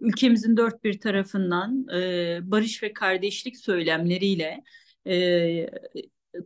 ülkemizin dört bir tarafından e, barış ve kardeşlik söylemleriyle e,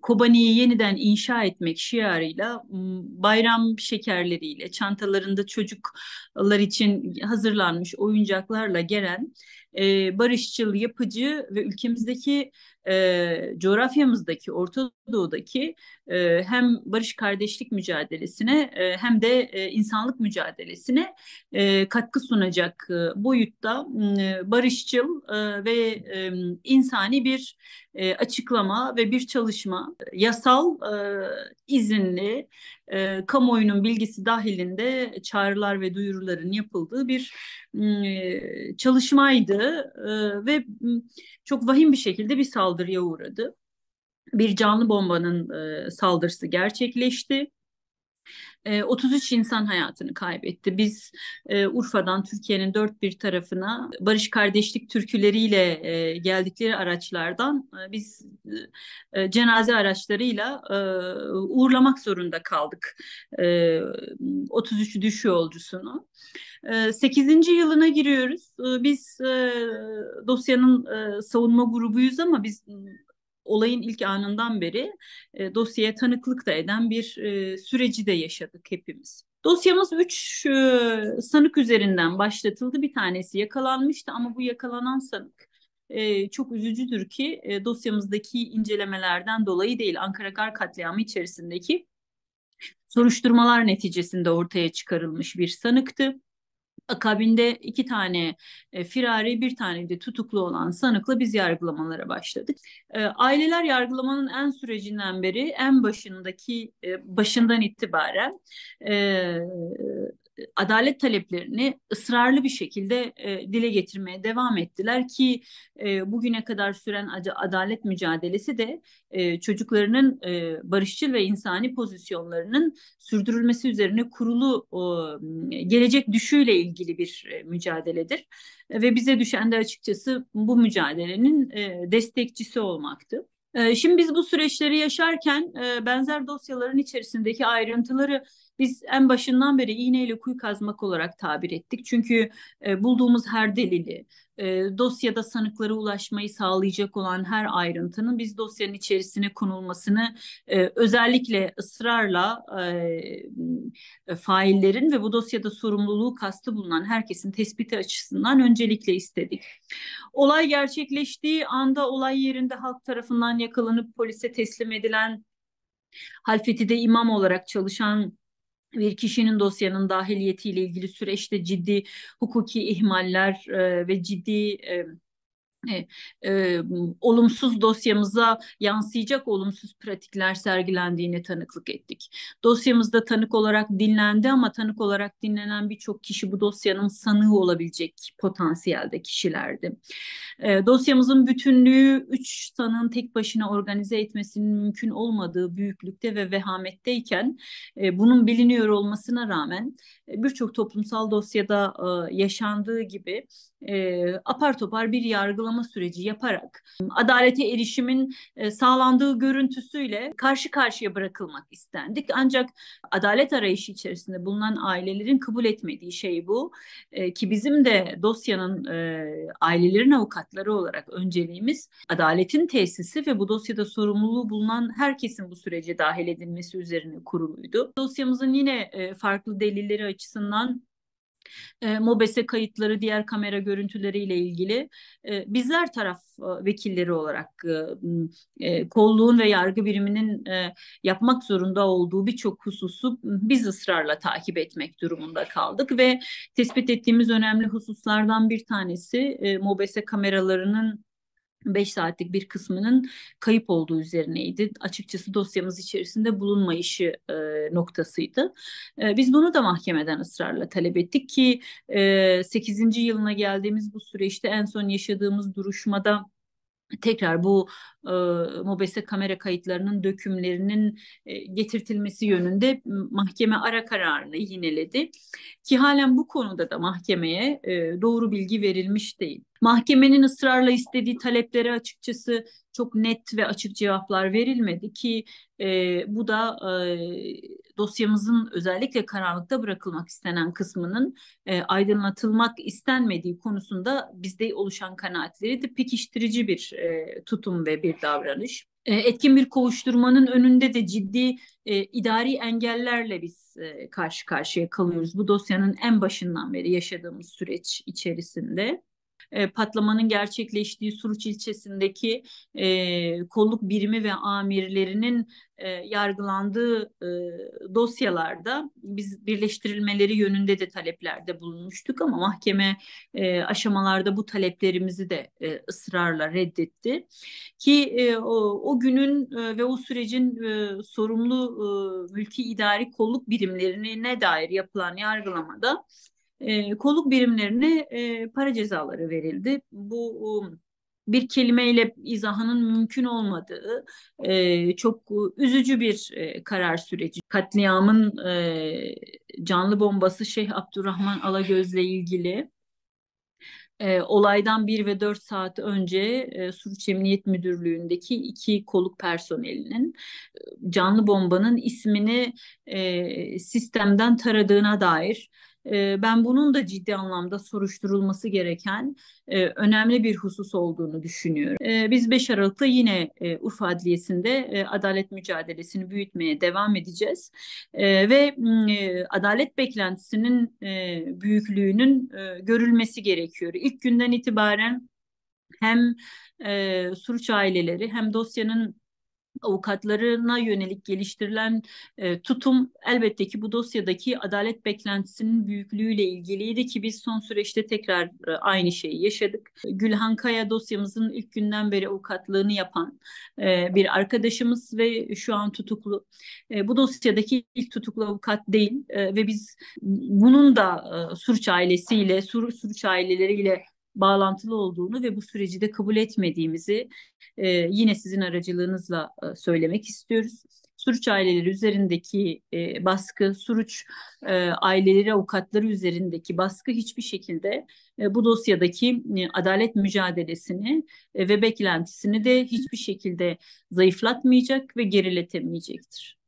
Kobani'yi yeniden inşa etmek şiarıyla bayram şekerleriyle çantalarında çocuklar için hazırlanmış oyuncaklarla gelen e, barışçıl, yapıcı ve ülkemizdeki e, coğrafyamızdaki, Orta Doğu'daki e, hem barış kardeşlik mücadelesine e, hem de e, insanlık mücadelesine e, katkı sunacak e, boyutta e, barışçıl e, ve e, insani bir e, açıklama ve bir çalışma yasal e, izinli e, kamuoyunun bilgisi dahilinde çağrılar ve duyuruların yapıldığı bir e, çalışmaydı e, ve ıı, çok vahim bir şekilde bir saldırıya uğradı. Bir canlı bombanın e, saldırısı gerçekleşti e, ee, 33 insan hayatını kaybetti. Biz e, Urfa'dan Türkiye'nin dört bir tarafına barış kardeşlik türküleriyle e, geldikleri araçlardan e, biz e, cenaze araçlarıyla e, uğurlamak zorunda kaldık e, 33 düşü yolcusunu. E, 8. yılına giriyoruz. E, biz e, dosyanın e, savunma grubuyuz ama biz olayın ilk anından beri e, dosyaya tanıklık da eden bir e, süreci de yaşadık hepimiz. Dosyamız üç e, sanık üzerinden başlatıldı. Bir tanesi yakalanmıştı ama bu yakalanan sanık e, çok üzücüdür ki e, dosyamızdaki incelemelerden dolayı değil Ankara Kar katliamı içerisindeki soruşturmalar neticesinde ortaya çıkarılmış bir sanıktı. Akabinde iki tane e, firari, bir tane de tutuklu olan sanıkla biz yargılamalara başladık. E, aileler yargılamanın en sürecinden beri, en başındaki e, başından itibaren e, adalet taleplerini ısrarlı bir şekilde e, dile getirmeye devam ettiler ki e, bugüne kadar süren adalet mücadelesi de e, çocuklarının e, barışçıl ve insani pozisyonlarının sürdürülmesi üzerine kurulu e, gelecek düşüyle ilgili bir e, mücadeledir e, ve bize düşen de açıkçası bu mücadelenin e, destekçisi olmaktı. E, şimdi biz bu süreçleri yaşarken e, benzer dosyaların içerisindeki ayrıntıları biz en başından beri iğneyle kuyu kazmak olarak tabir ettik. Çünkü e, bulduğumuz her delili, e, dosyada sanıklara ulaşmayı sağlayacak olan her ayrıntının biz dosyanın içerisine konulmasını e, özellikle ısrarla e, e faillerin ve bu dosyada sorumluluğu kastı bulunan herkesin tespiti açısından öncelikle istedik. Olay gerçekleştiği anda olay yerinde halk tarafından yakalanıp polise teslim edilen Halfeti'de imam olarak çalışan bir kişinin dosyanın dahiliyetiyle ilgili süreçte ciddi hukuki ihmaller e, ve ciddi e, e, e, olumsuz dosyamıza yansıyacak olumsuz pratikler sergilendiğine tanıklık ettik. Dosyamızda tanık olarak dinlendi ama tanık olarak dinlenen birçok kişi bu dosyanın sanığı olabilecek potansiyelde kişilerdi. E, dosyamızın bütünlüğü üç sanığın tek başına organize etmesinin mümkün olmadığı büyüklükte ve vehametteyken e, bunun biliniyor olmasına rağmen e, birçok toplumsal dosyada e, yaşandığı gibi e, apar topar bir yargılama yargılama süreci yaparak adalete erişimin e, sağlandığı görüntüsüyle karşı karşıya bırakılmak istendik. Ancak adalet arayışı içerisinde bulunan ailelerin kabul etmediği şey bu. E, ki bizim de dosyanın e, ailelerin avukatları olarak önceliğimiz adaletin tesisi ve bu dosyada sorumluluğu bulunan herkesin bu sürece dahil edilmesi üzerine kuruluydu. Dosyamızın yine farklı delilleri açısından e, MOBESE e kayıtları, diğer kamera görüntüleriyle ilgili e, bizler taraf e, vekilleri olarak e, e, kolluğun ve yargı biriminin e, yapmak zorunda olduğu birçok hususu biz ısrarla takip etmek durumunda kaldık ve tespit ettiğimiz önemli hususlardan bir tanesi e, MOBESE e kameralarının 5 saatlik bir kısmının kayıp olduğu üzerineydi. Açıkçası dosyamız içerisinde bulunmayışı e, noktasıydı. E, biz bunu da mahkemeden ısrarla talep ettik ki e, 8. yılına geldiğimiz bu süreçte en son yaşadığımız duruşmada tekrar bu e, mobese kamera kayıtlarının dökümlerinin e, getirtilmesi yönünde mahkeme ara kararını yineledi. Ki halen bu konuda da mahkemeye e, doğru bilgi verilmiş değil. Mahkemenin ısrarla istediği taleplere açıkçası çok net ve açık cevaplar verilmedi ki e, bu da e, dosyamızın özellikle karanlıkta bırakılmak istenen kısmının e, aydınlatılmak istenmediği konusunda bizde oluşan kanaatleri de pekiştirici bir e, tutum ve bir bir davranış. Ee, etkin bir kovuşturmanın önünde de ciddi e, idari engellerle biz e, karşı karşıya kalıyoruz. Bu dosyanın en başından beri yaşadığımız süreç içerisinde e, patlamanın gerçekleştiği Suruç ilçesindeki e, kolluk birimi ve amirlerinin e, yargılandığı e, dosyalarda biz birleştirilmeleri yönünde de taleplerde bulunmuştuk ama mahkeme e, aşamalarda bu taleplerimizi de e, ısrarla reddetti ki e, o, o günün e, ve o sürecin e, sorumlu e, mülki idari kolluk birimlerine dair yapılan yargılamada e, konuk birimlerine e, para cezaları verildi. Bu um, bir kelimeyle izahının mümkün olmadığı e, çok üzücü bir e, karar süreci. Katliamın e, canlı bombası Şeyh Abdurrahman Alagöz'le ilgili e, olaydan 1 ve 4 saat önce e, Suruç Emniyet Müdürlüğü'ndeki iki koluk personelinin e, canlı bombanın ismini e, sistemden taradığına dair ben bunun da ciddi anlamda soruşturulması gereken önemli bir husus olduğunu düşünüyorum. biz 5 Aralık'ta yine Urfa Adliyesi'nde adalet mücadelesini büyütmeye devam edeceğiz ve adalet beklentisinin büyüklüğünün görülmesi gerekiyor. İlk günden itibaren hem e, suç aileleri hem dosyanın avukatlarına yönelik geliştirilen e, tutum elbette ki bu dosyadaki adalet beklentisinin büyüklüğüyle ilgiliydi ki biz son süreçte tekrar e, aynı şeyi yaşadık. Gülhan Kaya dosyamızın ilk günden beri avukatlığını yapan e, bir arkadaşımız ve şu an tutuklu. E, bu dosyadaki ilk tutuklu avukat değil e, ve biz bunun da e, Surç ailesiyle, Sur, Surç aileleriyle bağlantılı olduğunu ve bu süreci de kabul etmediğimizi e, yine sizin aracılığınızla e, söylemek istiyoruz. Suruç aileleri üzerindeki e, baskı, Suruç e, aileleri avukatları üzerindeki baskı hiçbir şekilde e, bu dosyadaki e, adalet mücadelesini e, ve beklentisini de hiçbir şekilde zayıflatmayacak ve geriletemeyecektir.